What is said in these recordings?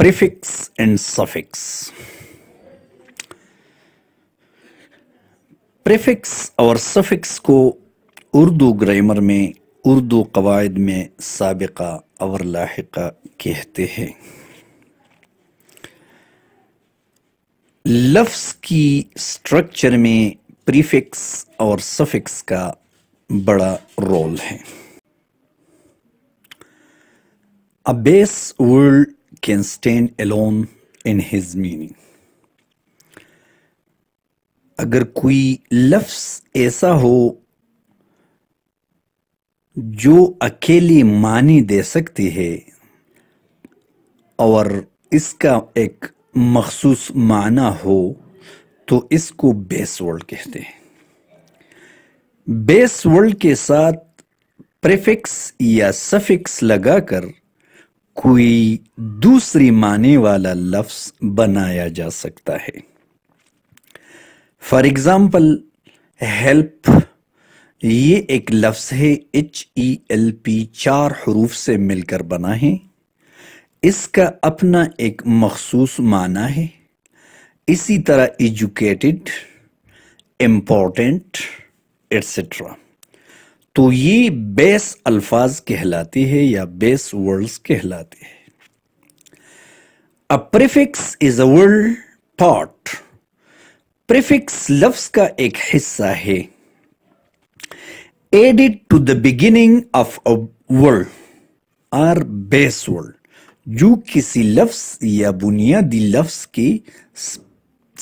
prefix and suffix prefix और suffix को Urdu grammar में उर्दू कवायद में सबका और लाका कहते हैं लफ्स की स्ट्रक्चर में प्रीफिक्स और सफिक्स का बड़ा रोल है a base word can stand alone in his meaning अगर कोई लफ्स ऐसा हो जो अकेली मानी दे सकती है और इसका एक मखसूस माना हो तो इसको बेस वर्ल्ड कहते हैं बेस वर्ल्ड के साथ प्रेफिक्स या सफिक्स लगाकर कोई दूसरी माने वाला लफ्ज बनाया जा सकता है फॉर एग्जाम्पल हेल्प ये एक लफ्ज़ है एच ई एल पी चार हरूफ से मिलकर बना है इसका अपना एक मखसूस माना है इसी तरह एजुकेटेड इम्पोर्टेंट एट्सट्रा तो ये बेस अल्फाज कहलाते हैं या बेस वर्ड्स कहलाते हैं a prefix is a word part prefix लफ्ज का एक हिस्सा है added to the beginning of a word or base word जो किसी लफ्ज या बुनियादी लफ्ज के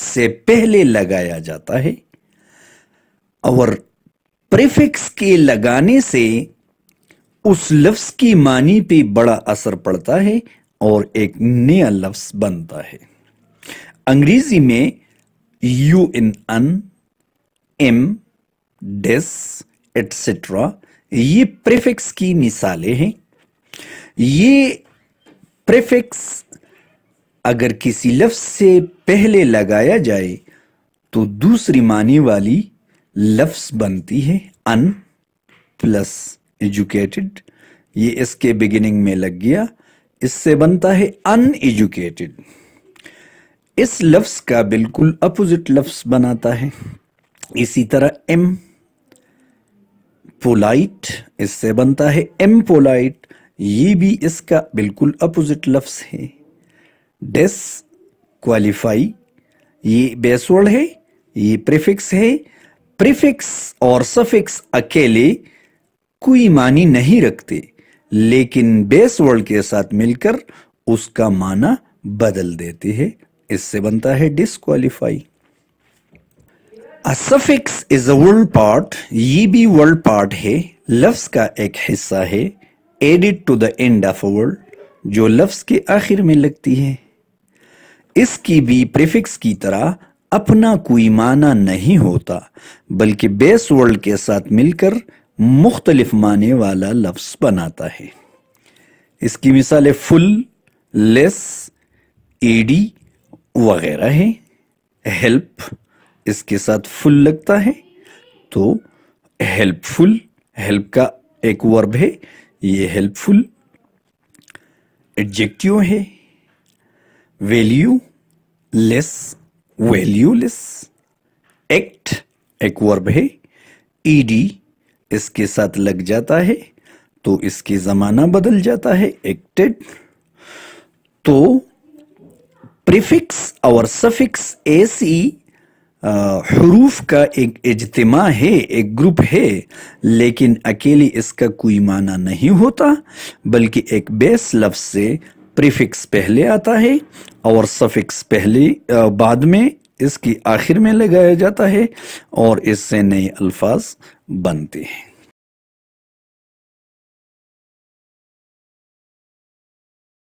से पहले लगाया जाता है और प्रिफिक्स के लगाने से उस लफ्ज की मानी पे बड़ा असर पड़ता है और एक नया लफ्ज बनता है अंग्रेजी में U in un em dis et cetera ये प्रिफिक्स की मिसालें हैं ये प्रिफिक्स अगर किसी लफ्ज से पहले लगाया जाए तो दूसरी मानी वाली लफ्स बनती है अन प्लस एजुकेटेड ये इसके बिगिनिंग में लग गया इससे बनता है अनएजुकेटेड इस लफ्स का बिल्कुल अपोजिट लफ्स बनाता है इसी तरह एम पोलाइट इससे बनता है एम पोलाइट ये भी इसका बिल्कुल अपोजिट लफ्स है डेस क्वालिफाई ये बेसवर्ड है ये प्रिफिक्स है प्रीफिक्स और सफिक्स अकेले कोई मानी नहीं रखते लेकिन बेस वर्ड के साथ मिलकर उसका माना बदल देते हैं इससे बनता है disqualify A suffix is a word ये भी वर्ल्ड पार्ट है लफ्स का एक हिस्सा है added to the end of a word जो लफ्स के आखिर में लगती है इसकी भी प्रीफिक्स की तरह अपना कोई माना नहीं होता बल्कि बेस वर्ल्ड के साथ मिलकर मुख्तलिफ माने वाला लफ्स बनाता है इसकी मिसालें फुल लेस एडी वगैरह है हेल्प इसके साथ फुल लगता है तो हेल्पफुल हेल्प का एक वर्ब है ये हेल्पफुल एडजेक्टिव है वैल्यू लेस वैल्यूलेस एक्ट एक वर्ब है ईडी इसके साथ लग जाता है तो इसकी जमाना बदल जाता है एक्टेड तो प्रीफिक्स और सफिक्स ऐसी हरूफ का एक इजतमा है एक ग्रुप है लेकिन अकेले इसका कोई माना नहीं होता बल्कि एक बेस लफ्ज से प्रीफिक्स पहले आता है और सफिक्स पहले बाद में इसकी आखिर में लगाया जाता है और इससे नए अल्फाज बनते हैं